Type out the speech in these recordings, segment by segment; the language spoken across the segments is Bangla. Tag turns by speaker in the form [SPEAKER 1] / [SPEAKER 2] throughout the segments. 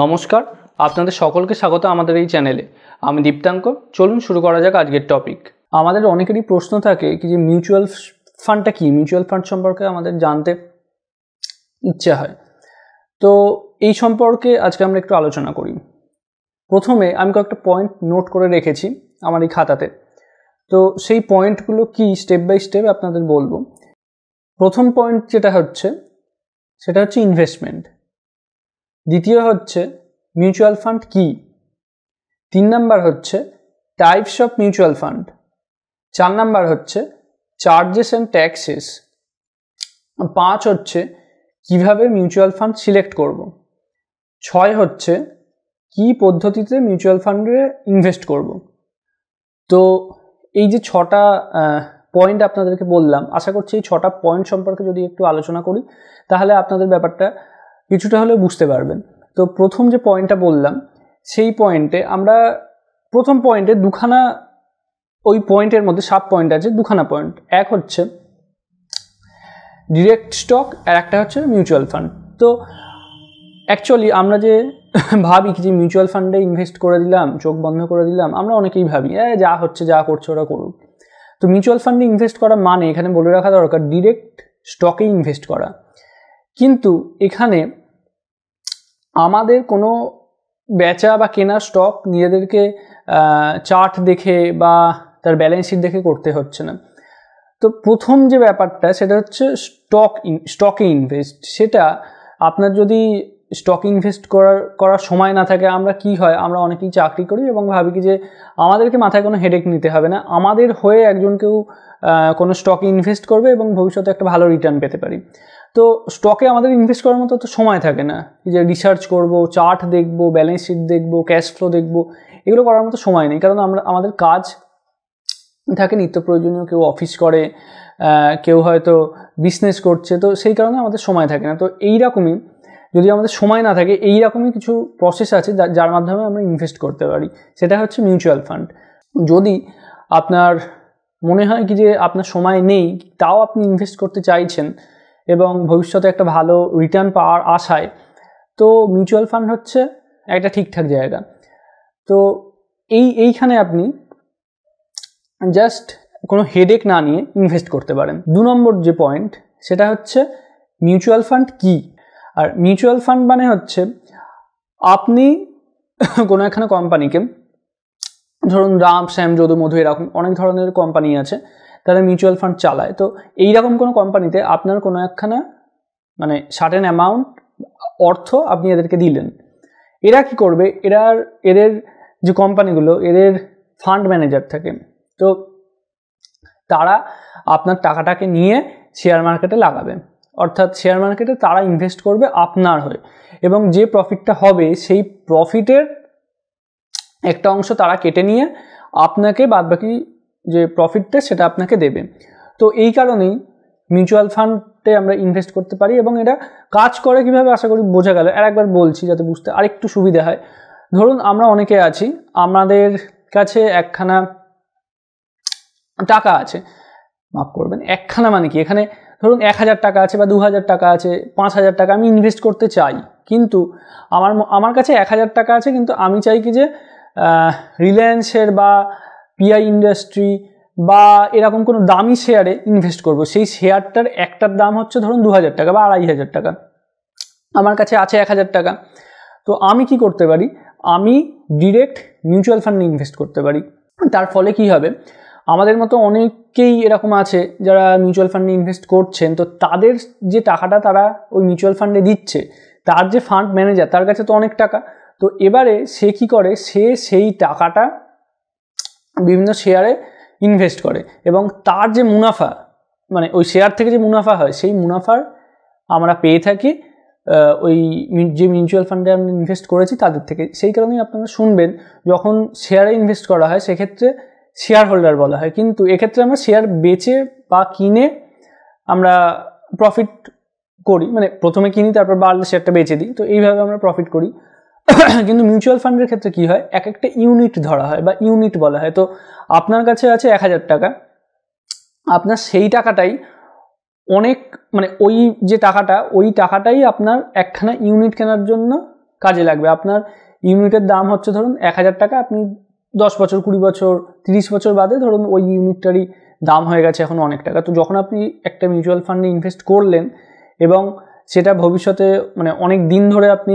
[SPEAKER 1] নমস্কার আপনাদের সকলকে স্বাগত আমাদের এই চ্যানেলে আমি দীপ্তাঙ্ক চলুন শুরু করা যাক আজকের টপিক আমাদের অনেকেরই প্রশ্ন থাকে কি যে মিউচুয়াল ফান্ডটা কি মিউচুয়াল ফান্ড সম্পর্কে আমাদের জানতে ইচ্ছে হয় তো এই সম্পর্কে আজকে আমরা একটু আলোচনা করি প্রথমে আমি কয়েকটা পয়েন্ট নোট করে রেখেছি আমার এই খাতাতে তো সেই পয়েন্টগুলো কি স্টেপ বাই স্টেপ আপনাদের বলবো প্রথম পয়েন্ট যেটা হচ্ছে সেটা হচ্ছে ইনভেস্টমেন্ট দ্বিতীয় হচ্ছে মিউচুয়াল ফান্ড কি তিন নাম্বার হচ্ছে টাইপস অফ মিউচুয়াল ফান্ড চার নাম্বার হচ্ছে চার্জেস অ্যান্ড ট্যাক্সেস পাঁচ হচ্ছে কিভাবে মিউচুয়াল ফান্ড সিলেক্ট করব। ছয় হচ্ছে কি পদ্ধতিতে মিউচুয়াল ফান্ডে ইনভেস্ট করব। তো এই যে ছটা পয়েন্ট আপনাদেরকে বললাম আশা করছি এই ছটা পয়েন্ট সম্পর্কে যদি একটু আলোচনা করি তাহলে আপনাদের ব্যাপারটা কিছুটা হলেও বুঝতে পারবেন তো প্রথম যে পয়েন্টটা বললাম সেই পয়েন্টে আমরা প্রথম পয়েন্টে দুখানা ওই পয়েন্টের মধ্যে সাব পয়েন্ট আছে দুখানা পয়েন্ট এক হচ্ছে ডিরেক্ট স্টক আর একটা হচ্ছে মিউচুয়াল ফান্ড তো অ্যাকচুয়ালি আমরা যে ভাবি যে মিউচুয়াল ফান্ডে ইনভেস্ট করে দিলাম চোখ বন্ধ করে দিলাম আমরা অনেকেই ভাবি হ্যাঁ যা হচ্ছে যা করছে ওরা করুক তো মিউচুয়াল ফান্ডে ইনভেস্ট করা মানে এখানে বলে রাখা দরকার ডিরেক্ট স্টকে ইনভেস্ট করা কিন্তু এখানে আমাদের কোনো বেচা বা কেনা স্টক নিজেদেরকে চার্ট দেখে বা তার ব্যালেন্স শিট দেখে করতে হচ্ছে না তো প্রথম যে ব্যাপারটা সেটা হচ্ছে স্টক স্টকে ইনভেস্ট সেটা আপনার যদি স্টক ইনভেস্ট করার করার সময় না থাকে আমরা কি হয় আমরা অনেকেই চাকরি করি এবং ভাবি কি যে আমাদেরকে মাথায় কোনো হেডেক নিতে হবে না আমাদের হয়ে একজন কেউ কোনো স্টক ইনভেস্ট করবে এবং ভবিষ্যতে একটা ভালো রিটার্ন পেতে পারি তো স্টকে আমাদের ইনভেস্ট করার মতো তো সময় থাকে না যে রিসার্চ করব চার্ট দেখব ব্যালেন্স শিট দেখব ক্যাশ ফ্লো দেখব এগুলো করার মতো সময় নেই কারণ আমরা আমাদের কাজ থাকে নিত্য প্রয়োজনীয় কেউ অফিস করে কেউ হয়তো বিজনেস করছে তো সেই কারণে আমাদের সময় থাকে না তো এইরকমই যদি আমাদের সময় না থাকে এই এইরকমই কিছু প্রসেস আছে যার মাধ্যমে আমরা ইনভেস্ট করতে পারি সেটা হচ্ছে মিউচুয়াল ফান্ড যদি আপনার মনে হয় কি যে আপনার সময় নেই তাও আপনি ইনভেস্ট করতে চাইছেন এবং ভবিষ্যতে একটা ভালো রিটার্ন পাওয়ার আশায় তো মিউচুয়াল ফান্ড হচ্ছে একটা ঠিকঠাক জায়গা তো এই এইখানে আপনি জাস্ট কোনো হেডেক না নিয়ে ইনভেস্ট করতে পারেন দু নম্বর যে পয়েন্ট সেটা হচ্ছে মিউচুয়াল ফান্ড কি আর মিউচুয়াল ফান্ড মানে হচ্ছে আপনি কোনো একখানা কোম্পানিকে ধরুন রাম শ্যাম যদু মধু এরকম অনেক ধরনের কোম্পানি আছে তারা মিউচুয়াল ফান্ড চালায় তো এইরকম কোনো কোম্পানিতে আপনার কোনো একখানা মানে সার্টেন অ্যামাউন্ট অর্থ আপনি এদেরকে দিলেন এরা কি করবে এরা এদের যে কোম্পানিগুলো এদের ফান্ড ম্যানেজার থাকে তো তারা আপনার টাকাটাকে নিয়ে শেয়ার মার্কেটে লাগাবে অর্থাৎ শেয়ার মার্কেটে তারা ইনভেস্ট করবে আপনার হয়ে এবং যে প্রফিটটা হবে সেই প্রফিটের একটা অংশ তারা কেটে নিয়ে আপনাকে বাদবাকি যে প্রফিটটা সেটা আপনাকে দেবে তো এই কারণেই মিউচুয়াল ফান্ডে আমরা ইনভেস্ট করতে পারি এবং এটা কাজ করে কীভাবে আশা করি বোঝা গেল আর একবার বলছি যাতে বুঝতে আরেকটু সুবিধা হয় ধরুন আমরা অনেকে আছি আমাদের কাছে একখানা টাকা আছে মাফ করবেন একখানা মানে কি এখানে ধরুন এক হাজার টাকা আছে বা দু হাজার টাকা আছে পাঁচ হাজার টাকা আমি ইনভেস্ট করতে চাই কিন্তু আমার আমার কাছে এক হাজার টাকা আছে কিন্তু আমি চাই কি যে রিলায়েন্সের বা পিআই ইন্ডাস্ট্রি বা এরকম কোনো দামি শেয়ারে ইনভেস্ট করব সেই শেয়ারটার একটার দাম হচ্ছে ধরুন দু হাজার টাকা বা আড়াই হাজার টাকা আমার কাছে আছে এক হাজার টাকা তো আমি কি করতে পারি আমি ডিরেক্ট মিউচুয়াল ফান্ডে ইনভেস্ট করতে পারি তার ফলে কি হবে আমাদের মতো অনেকেই এরকম আছে যারা মিউচুয়াল ফান্ডে ইনভেস্ট করছেন তো তাদের যে টাকাটা তারা ওই মিউচুয়াল ফান্ডে দিচ্ছে তার যে ফান্ড ম্যানেজার তার কাছে তো অনেক টাকা তো এবারে সে কি করে সে সেই টাকাটা বিভিন্ন শেয়ারে ইনভেস্ট করে এবং তার যে মুনাফা মানে ওই শেয়ার থেকে যে মুনাফা হয় সেই মুনাফার আমরা পেয়ে থাকি ওই যে মিউচুয়াল ফান্ডে আমরা ইনভেস্ট করেছি তাদের থেকে সেই কারণেই আপনারা শুনবেন যখন শেয়ারে ইনভেস্ট করা হয় সেক্ষেত্রে শেয়ার হোল্ডার বলা হয় কিন্তু এক্ষেত্রে আমরা শেয়ার বেচে বা কিনে আমরা প্রফিট করি মানে প্রথমে কিনি তারপর বাড়লে শেয়ারটা বেচে দিই তো এইভাবে আমরা প্রফিট করি কিন্তু মিউচুয়াল ফান্ডের ক্ষেত্রে কি হয় এক একটা ইউনিট ধরা হয় বা ইউনিট বলা হয় তো আপনার কাছে আছে এক হাজার টাকা আপনার সেই টাকাটাই অনেক মানে ওই যে টাকাটা ওই টাকাটাই আপনার একখানা ইউনিট কেনার জন্য কাজে লাগবে আপনার ইউনিটের দাম হচ্ছে ধরুন এক হাজার টাকা আপনি দশ বছর কুড়ি বছর তিরিশ বছর বাদে ধরুন ওই ইউনিটটারই দাম হয়ে গেছে এখন অনেক টাকা তো যখন আপনি একটা মিউচুয়াল ফান্ডে ইনভেস্ট করলেন এবং সেটা ভবিষ্যতে মানে অনেক দিন ধরে আপনি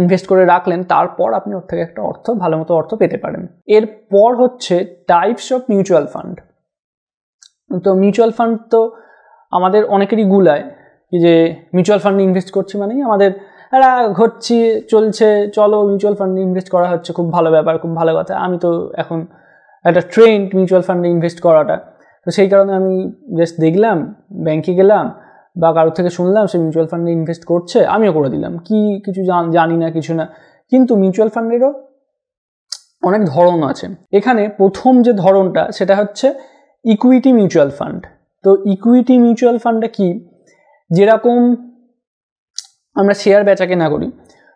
[SPEAKER 1] ইনভেস্ট করে রাখলেন তারপর আপনি ওর থেকে একটা অর্থ ভালো মতো অর্থ পেতে পারেন এরপর হচ্ছে টাইপস অফ মিউচুয়াল ফান্ড তো মিউচুয়াল ফান্ড তো আমাদের অনেকেরই গুলায় যে মিউচুয়াল ফান্ডে ইনভেস্ট করছি মানেই আমাদের এরা ঘটছি চলছে চলো মিউচুয়াল ফান্ডে ইনভেস্ট করা হচ্ছে খুব ভালো ব্যাপার খুব ভালো কথা আমি তো এখন একটা ট্রেন্ড মিউচুয়াল ফান্ডে ইনভেস্ট করাটা তো সেই কারণে আমি জাস্ট দেখলাম ব্যাংকে গেলাম বা কারোর থেকে শুনলাম সে মিউচুয়াল ফান্ডে ইনভেস্ট করছে আমিও করে দিলাম কি কিছু জানি না কিছু না কিন্তু মিউচুয়াল ফান্ডেরও অনেক ধরন আছে এখানে প্রথম যে ধরনটা সেটা হচ্ছে ইকুইটি মিউচুয়াল ফান্ড তো ইকুইটি মিউচুয়াল ফান্ডটা কি যেরকম আমরা শেয়ার বেচা কেনা করি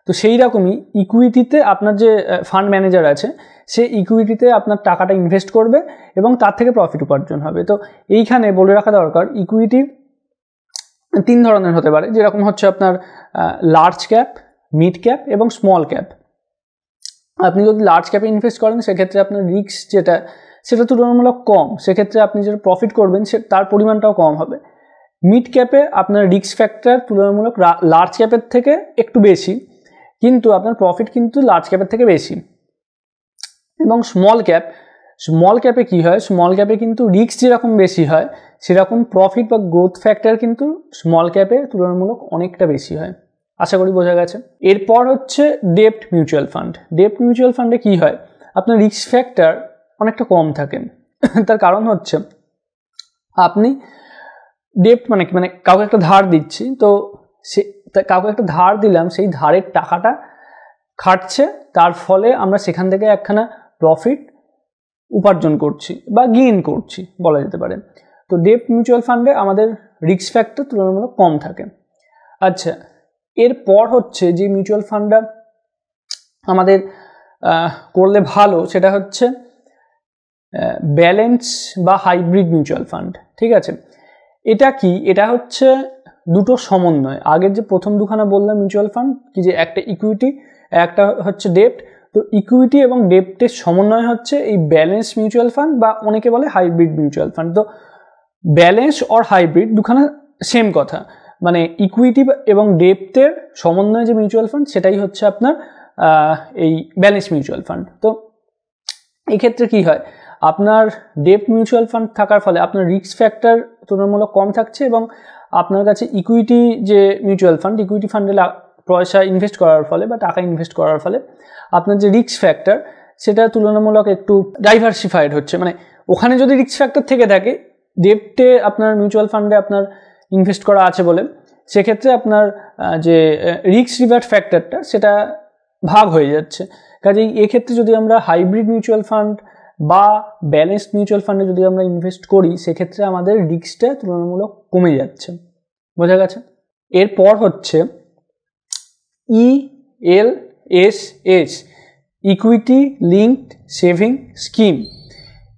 [SPEAKER 1] তো সেই রকমই ইকুইটিতে আপনার যে ফান্ড ম্যানেজার আছে সে ইকুইটিতে আপনার টাকাটা ইনভেস্ট করবে এবং তার থেকে প্রফিট উপার্জন হবে তো এইখানে বলে রাখা দরকার ইকুইটির তিন ধরনের হতে পারে যেরকম হচ্ছে আপনার লার্জ ক্যাপ মিড ক্যাপ এবং স্মল ক্যাপ আপনি যদি লার্জ ক্যাপে ইনভেস্ট করেন সেক্ষেত্রে আপনার রিক্স যেটা সেটা তুলনামূলক কম সেক্ষেত্রে আপনি যেটা প্রফিট করবেন সে তার পরিমাণটাও কম হবে মিড ক্যাপে আপনার রিক্স ফ্যাক্টর তুলনামূলক লার্জ ক্যাপের থেকে একটু বেশি কিন্তু আপনার প্রফিট কিন্তু লার্জ ক্যাপের থেকে বেশি এবং স্মল ক্যাপ স্মল ক্যাপে কি হয় স্মল ক্যাপে কিন্তু রিস্ক যেরকম বেশি হয় সেরকম প্রফিট বা গ্রোথ ফ্যাক্টর কিন্তু স্মল ক্যাপে তুলনামূলক অনেকটা বেশি হয় আশা করি বোঝা গেছে এরপর হচ্ছে ডেপ্ট মিউচুয়াল ফান্ড ডেপ্ট মিউচুয়াল ফান্ডে কি হয় আপনার রিক্স ফ্যাক্টর অনেকটা কম থাকে তার কারণ হচ্ছে আপনি ডেপ্ট মানে মানে কাউকে একটা ধার দিচ্ছি তো সে কাউকে একটা ধার দিলাম সেই ধারের টাকাটা খাটছে তার ফলে আমরা সেখান থেকে একখানা প্রফিট উপার্জন করছি বা গেইন করছি বলা যেতে পারে তো ডেপ মিউচুয়াল ফান্ডে আমাদের রিস্ক ফ্যাক্টর তুলনামূলক কম থাকে আচ্ছা এরপর হচ্ছে যে মিউচুয়াল ফান্ডটা আমাদের করলে ভালো সেটা হচ্ছে ব্যালেন্স বা হাইব্রিড মিউচুয়াল ফান্ড ঠিক আছে এটা কি এটা হচ্ছে দুটো সমন্বয় আগের যে প্রথম দুখানা বললাম মিউচুয়াল ফান্ড কি যে একটা ইকুইটি একটা হচ্ছে ডেপ্ট তো ইকুইটি এবং ডেপ্টের সমন্বয় হচ্ছে এই ব্যালেন্স মিউচুয়াল ফান্ড বা অনেকে বলে হাইব্রিড মিউচুয়াল ফান্ড তো ব্যালেন্স অর হাইব্রিড দুখানা সেম কথা মানে ইকুইটি এবং ডেপ্টের সমন্বয় যে মিউচুয়াল ফান্ড সেটাই হচ্ছে আপনার এই ব্যালেন্স মিউচুয়াল ফান্ড তো এক্ষেত্রে কি হয় আপনার ডেপ মিউচুয়াল ফান্ড থাকার ফলে আপনার রিস্ক ফ্যাক্টর তুলনামূলক কম থাকছে এবং আপনার কাছে ইকুইটি যে মিউচুয়াল ফান্ড ইকুইটি ফান্ডে পয়সা ইনভেস্ট করার ফলে বা টাকা ইনভেস্ট করার ফলে আপনার যে রিক্স ফ্যাক্টর সেটা তুলনামূলক একটু ডাইভার্সিফাইড হচ্ছে মানে ওখানে যদি রিক্স ফ্যাক্টর থেকে থাকে ডেপটে আপনার মিউচুয়াল ফান্ডে আপনার ইনভেস্ট করা আছে বলে সেক্ষেত্রে আপনার যে রিক্স রিভার্ট ফ্যাক্টরটা সেটা ভাগ হয়ে যাচ্ছে কাজেই এক্ষেত্রে যদি আমরা হাইব্রিড মিউচুয়াল ফান্ড বা ব্যালেন্সড মিউচুয়াল ফান্ডে যদি আমরা ইনভেস্ট করি সেক্ষেত্রে আমাদের রিক্সটা তুলনামূলক কমে যাচ্ছে বোঝা গেছে এরপর হচ্ছে E L S S equity linked saving scheme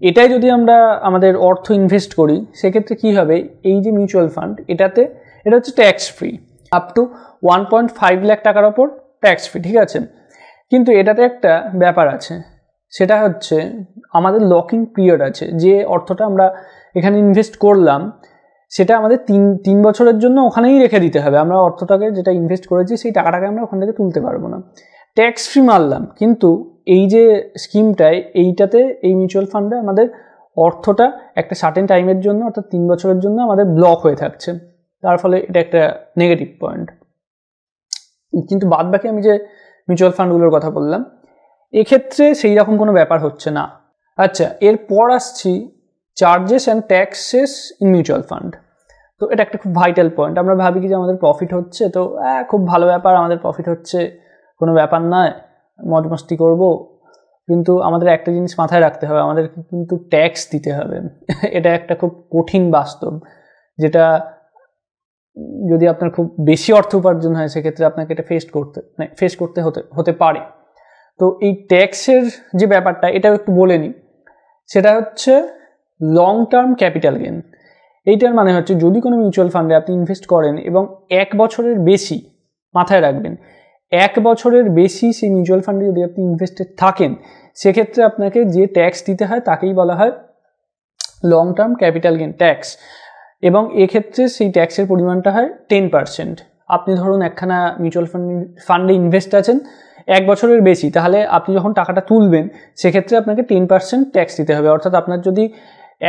[SPEAKER 1] এটাই যদি আমরা আমাদের অর্থ ইনভেস্ট করি সেক্ষেত্রে কী হবে এই যে মিউচুয়াল ফান্ড এটাতে এটা হচ্ছে tax free up to one point five lakh টাকার ওপর ট্যাক্স ফ্রি ঠিক আছে কিন্তু এটাতে একটা ব্যাপার আছে সেটা হচ্ছে আমাদের লকিং পিরিয়ড আছে যে অর্থটা আমরা এখানে ইনভেস্ট করলাম সেটা আমাদের তিন তিন বছরের জন্য ওখানেই রেখে দিতে হবে আমরা অর্থটাকে যেটা ইনভেস্ট করেছি সেই টাকাটাকে আমরা ওখান থেকে তুলতে পারবো না ট্যাক্স ফ্রি মারলাম কিন্তু এই যে স্কিমটায় এইটাতে এই মিউচুয়াল ফান্ডে আমাদের অর্থটা একটা সার্টেন টাইমের জন্য অর্থাৎ তিন বছরের জন্য আমাদের ব্লক হয়ে থাকছে তার ফলে এটা একটা নেগেটিভ পয়েন্ট কিন্তু বাদ বাকি আমি যে মিউচুয়াল ফান্ডগুলোর কথা বললাম এক্ষেত্রে সেই রকম কোনো ব্যাপার হচ্ছে না আচ্ছা এরপর আসছি charges and taxes in mutual fund তো এটা একটা খুব ভাইটাল পয়েন্ট আমরা ভাবি কি যে আমাদের প্রফিট হচ্ছে তো খুব ভালো ব্যাপার আমাদের প্রফিট হচ্ছে কোনো ব্যাপার নয় মদমস্তি করব কিন্তু আমাদের একটা জিনিস মাথায় রাখতে হবে আমাদের কিন্তু ট্যাক্স দিতে হবে এটা একটা খুব কঠিন বাস্তব যেটা যদি আপনার খুব বেশি অর্থ উপার্জন হয় সেক্ষেত্রে আপনাকে এটা ফেস করতে ফেস মানে করতে হতে হতে পারে তো এই ট্যাক্সের যে ব্যাপারটা এটাও একটু বলে নিই সেটা হচ্ছে লং টার্ম ক্যাপিটাল গেন এইটার মানে হচ্ছে যদি কোনো মিউচুয়াল ফান্ডে আপনি ইনভেস্ট করেন এবং এক বছরের বেশি মাথায় রাখবেন এক বছরের বেশি সেই মিউচুয়াল ফান্ডে যদি আপনি ইনভেস্টেড থাকেন সেক্ষেত্রে আপনাকে যে ট্যাক্স দিতে হয় তাকেই বলা হয় long term capital gain tax এবং এক্ষেত্রে সেই ট্যাক্সের পরিমাণটা হয় টেন পারসেন্ট আপনি ধরুন একখানা মিউচুয়াল ফান্ড ফান্ডে ইনভেস্ট আছেন এক বছরের বেশি তাহলে আপনি যখন টাকাটা তুলবেন সেক্ষেত্রে আপনাকে টেন পার্সেন্ট ট্যাক্স দিতে হবে অর্থাৎ আপনার যদি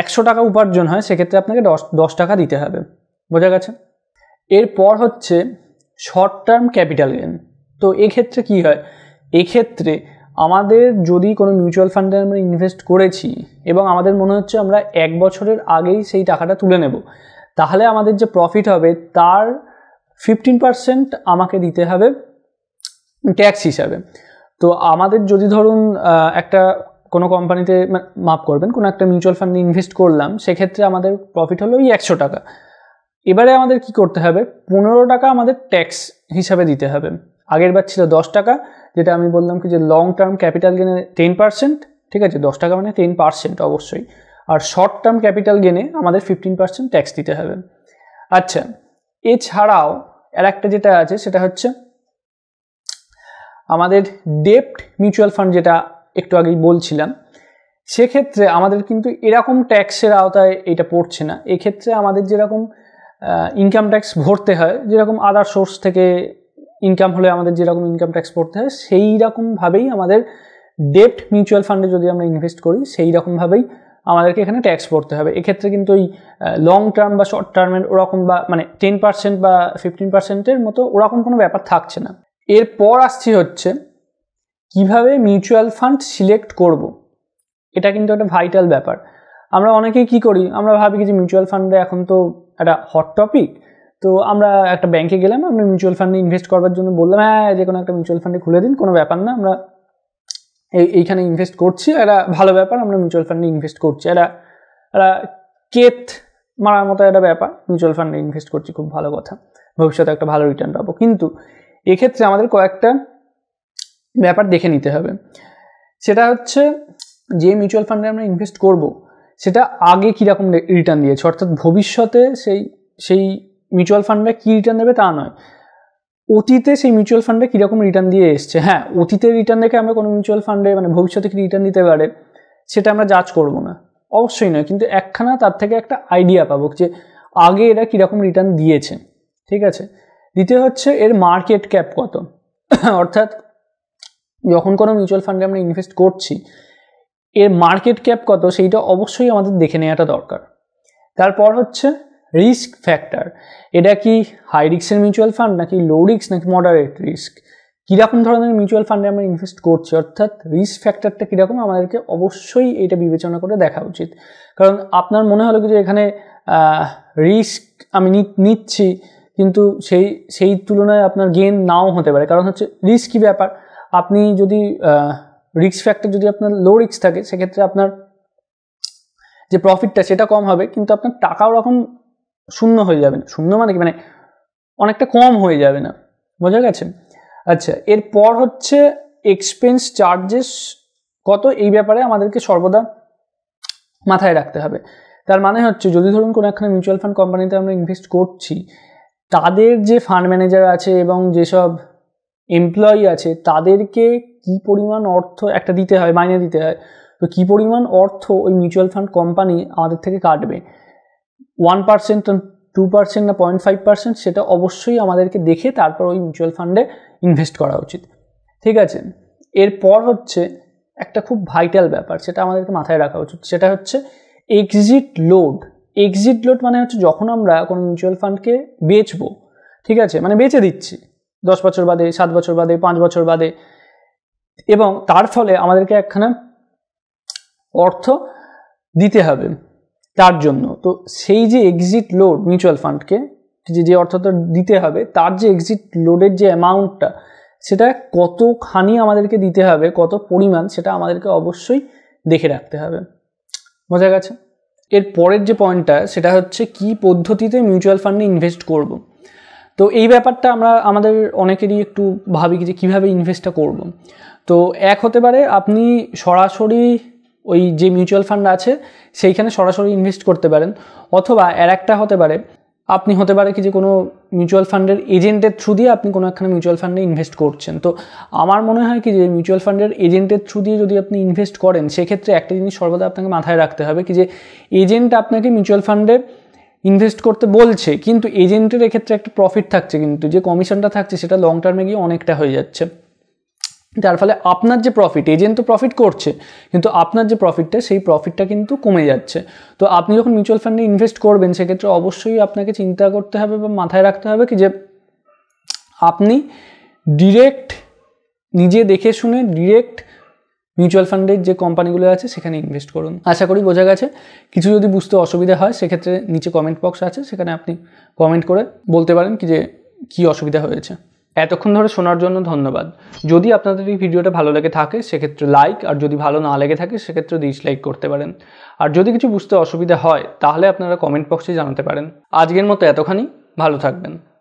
[SPEAKER 1] একশো টাকা উপার্জন হয় সেক্ষেত্রে আপনাকে দশ দশ টাকা দিতে হবে বোঝা গেছে এরপর হচ্ছে শর্ট টার্ম ক্যাপিটাল গেন তো এক্ষেত্রে কি হয় এক্ষেত্রে আমাদের যদি কোনো মিউচুয়াল ফান্ডে আমরা ইনভেস্ট করেছি এবং আমাদের মনে হচ্ছে আমরা এক বছরের আগেই সেই টাকাটা তুলে নেব তাহলে আমাদের যে প্রফিট হবে তার ফিফটিন পারসেন্ট আমাকে দিতে হবে ট্যাক্স হিসাবে তো আমাদের যদি ধরুন একটা কোনো কোম্পানিতে মাপ করবেন কোনো একটা মিউচুয়াল ফান্ডে ইনভেস্ট করলাম সেক্ষেত্রে আমাদের প্রফিট হলো ওই একশো টাকা এবারে আমাদের কি করতে হবে পনেরো টাকা আমাদের ট্যাক্স হিসাবে দিতে হবে আগের বার ছিল দশ টাকা যেটা আমি বললাম কি যে লং টার্ম ক্যাপিটাল গেনে টেন পার্সেন্ট ঠিক আছে দশ টাকা মানে টেন পার্সেন্ট অবশ্যই আর শর্ট টার্ম ক্যাপিটাল গেনে আমাদের ফিফটিন পার্সেন্ট ট্যাক্স দিতে হবে আচ্ছা এছাড়াও আর একটা যেটা আছে সেটা হচ্ছে আমাদের ডেপ্ট মিউচুয়াল ফান্ড যেটা একটু আগেই বলছিলাম সেক্ষেত্রে আমাদের কিন্তু এরকম ট্যাক্সের আওতায় এটা পড়ছে না এক্ষেত্রে আমাদের যেরকম ইনকাম ট্যাক্স ভরতে হয় যেরকম আদার সোর্স থেকে ইনকাম হলে আমাদের যেরকম ইনকাম ট্যাক্স ভরতে হয় সেই রকমভাবেই আমাদের ডেপ্ট মিউচুয়াল ফান্ডে যদি আমরা ইনভেস্ট করি সেই রকমভাবেই আমাদেরকে এখানে ট্যাক্স ভরতে হবে এক্ষেত্রে কিন্তু ওই লং টার্ম বা শর্ট টার্মের ওরকম বা মানে টেন পার্সেন্ট বা ফিফটিন পার্সেন্টের মতো ওরকম কোনো ব্যাপার থাকছে না এরপর আসছি হচ্ছে কিভাবে মিউচুয়াল ফান্ড সিলেক্ট করব। এটা কিন্তু একটা ভাইটাল ব্যাপার আমরা অনেকেই কি করি আমরা ভাবি যে মিউচুয়াল ফান্ডে এখন তো একটা হট টপিক তো আমরা একটা ব্যাংকে গেলাম আমরা মিউচুয়াল ফান্ডে ইনভেস্ট করবার জন্য বললাম হ্যাঁ যে কোনো একটা মিউচুয়াল ফান্ডে খুলে দিন কোনো ব্যাপার না আমরা এই এইখানে ইনভেস্ট করছি একটা ভালো ব্যাপার আমরা মিউচুয়াল ফান্ডে ইনভেস্ট করছি একটা একটা কেত মারার মতো একটা ব্যাপার মিউচুয়াল ফান্ডে ইনভেস্ট করছি খুব ভালো কথা ভবিষ্যতে একটা ভালো রিটার্ন পাবো কিন্তু এক্ষেত্রে আমাদের কয়েকটা ব্যাপার দেখে নিতে হবে সেটা হচ্ছে যে মিউচুয়াল ফান্ডে আমরা ইনভেস্ট করব সেটা আগে কীরকম রিটার্ন দিয়েছে অর্থাৎ ভবিষ্যতে সেই সেই মিউচুয়াল ফান্ডে কী রিটার্ন দেবে তা নয় অতীতে সেই মিউচুয়াল ফান্ডে কীরকম রিটার্ন দিয়ে এসছে হ্যাঁ অতীতের রিটার্ন দেখে আমরা কোনো মিউচুয়াল ফান্ডে মানে ভবিষ্যতে কী রিটার্ন দিতে পারে সেটা আমরা জাজ করব না অবশ্যই নয় কিন্তু একখানা তার থেকে একটা আইডিয়া পাবো যে আগে এরা কীরকম রিটার্ন দিয়েছে ঠিক আছে দ্বিতীয় হচ্ছে এর মার্কেট ক্যাপ কত অর্থাৎ যখন কোনো মিউচুয়াল ফান্ডে আমরা ইনভেস্ট করছি এর মার্কেট ক্যাপ কত সেইটা অবশ্যই আমাদের দেখে নেওয়াটা দরকার তারপর হচ্ছে রিস্ক ফ্যাক্টর এটা কি হাই রিস্কের মিউচুয়াল ফান্ড নাকি লো রিস্ক নাকি মডারেট রিস্ক কীরকম ধরনের মিউচুয়াল ফান্ডে আমরা ইনভেস্ট করছি অর্থাৎ রিস্ক ফ্যাক্টরটা কীরকম আমাদেরকে অবশ্যই এটা বিবেচনা করে দেখা উচিত কারণ আপনার মনে হলো যে এখানে রিস্ক আমি নিচ্ছি কিন্তু সেই সেই তুলনায় আপনার গেন নাও হতে পারে কারণ হচ্ছে রিস্কি ব্যাপার আপনি যদি রিক্স ফ্যাক্টর যদি আপনার লো রিক্স থাকে সেক্ষেত্রে আপনার যে প্রফিটটা সেটা কম হবে কিন্তু আপনার টাকাও এখন শূন্য হয়ে যাবে না শূন্য মানে কি মানে অনেকটা কম হয়ে যাবে না বোঝা গেছে আচ্ছা এরপর হচ্ছে এক্সপেন্স চার্জেস কত এই ব্যাপারে আমাদেরকে সর্বদা মাথায় রাখতে হবে তার মানে হচ্ছে যদি ধরুন কোনো একখানে মিউচুয়াল ফান্ড কোম্পানিতে আমরা ইনভেস্ট করছি তাদের যে ফান্ড ম্যানেজার আছে এবং যেসব এমপ্লয়ি আছে তাদেরকে কি পরিমাণ অর্থ একটা দিতে হয় মাইনে দিতে হয় তো কী পরিমাণ অর্থ ওই মিউচুয়াল ফান্ড কোম্পানি আমাদের থেকে কাটবে ওয়ান পার্সেন্ট টু পার্সেন্ট না পয়েন্ট ফাইভ পার্সেন্ট সেটা অবশ্যই আমাদেরকে দেখে তারপর ওই মিউচুয়াল ফান্ডে ইনভেস্ট করা উচিত ঠিক আছে এরপর হচ্ছে একটা খুব ভাইটাল ব্যাপার সেটা আমাদেরকে মাথায় রাখা উচিত সেটা হচ্ছে এক্সিট লোড এক্সিট লোড মানে হচ্ছে যখন আমরা কোনো মিউচুয়াল ফান্ডকে বেচবো ঠিক আছে মানে বেচে দিচ্ছি দশ বছর বাদে সাত বছর বাদে পাঁচ বছর বাদে এবং তার ফলে আমাদেরকে একখানা অর্থ দিতে হবে তার জন্য তো সেই যে এক্সিট লোড মিউচুয়াল ফান্ডকে যে যে অর্থটা দিতে হবে তার যে এক্সিট লোডের যে অ্যামাউন্টটা সেটা কতখানি আমাদেরকে দিতে হবে কত পরিমাণ সেটা আমাদেরকে অবশ্যই দেখে রাখতে হবে বোঝা গেছে এর পরের যে পয়েন্টটা সেটা হচ্ছে কি পদ্ধতিতে মিউচুয়াল ফান্ডে ইনভেস্ট করব তো এই ব্যাপারটা আমরা আমাদের অনেকেরই একটু ভাবি যে কীভাবে ইনভেস্টটা করব। তো এক হতে পারে আপনি সরাসরি ওই যে মিউচুয়াল ফান্ড আছে সেইখানে সরাসরি ইনভেস্ট করতে পারেন অথবা আর একটা হতে পারে আপনি হতে পারে কি যে কোনো মিউচুয়াল ফান্ডের এজেন্টের থ্রু দিয়ে আপনি কোনো একখানে মিউচুয়াল ফান্ডে ইনভেস্ট করছেন তো আমার মনে হয় কি যে মিউচুয়াল ফান্ডের এজেন্টের থ্রু দিয়ে যদি আপনি ইনভেস্ট করেন সেক্ষেত্রে একটা জিনিস সর্বদা আপনাকে মাথায় রাখতে হবে কি যে এজেন্ট আপনাকে মিউচুয়াল ফান্ডে ইনভেস্ট করতে বলছে কিন্তু এজেন্টের ক্ষেত্রে একটা প্রফিট থাকছে কিন্তু যে কমিশনটা থাকছে সেটা লং টার্মে গিয়ে অনেকটা হয়ে যাচ্ছে যার ফলে আপনার যে প্রফিট এজেন্ট তো প্রফিট করছে কিন্তু আপনার যে প্রফিটটা সেই প্রফিটটা কিন্তু কমে যাচ্ছে তো আপনি যখন মিউচুয়াল ফান্ডে ইনভেস্ট করবেন সেক্ষেত্রে অবশ্যই আপনাকে চিন্তা করতে হবে বা মাথায় রাখতে হবে কি যে আপনি ডিরেক্ট নিজে দেখে শুনে ডিরেক্ট মিউচুয়াল ফান্ডের যে কোম্পানিগুলো আছে সেখানে ইনভেস্ট করুন আশা করি বোঝা গেছে কিছু যদি বুঝতে অসুবিধা হয় সেক্ষেত্রে নিচে কমেন্ট বক্স আছে সেখানে আপনি কমেন্ট করে বলতে পারেন কি যে কী অসুবিধা হয়েছে এতক্ষণ ধরে শোনার জন্য ধন্যবাদ যদি আপনাদের এই ভিডিওটা ভালো লেগে থাকে সেক্ষেত্রে লাইক আর যদি ভালো না লেগে থাকে সেক্ষেত্রে ডিসলাইক করতে পারেন আর যদি কিছু বুঝতে অসুবিধা হয় তাহলে আপনারা কমেন্ট বক্সে জানাতে পারেন আজকের মতো এতখানি ভালো থাকবেন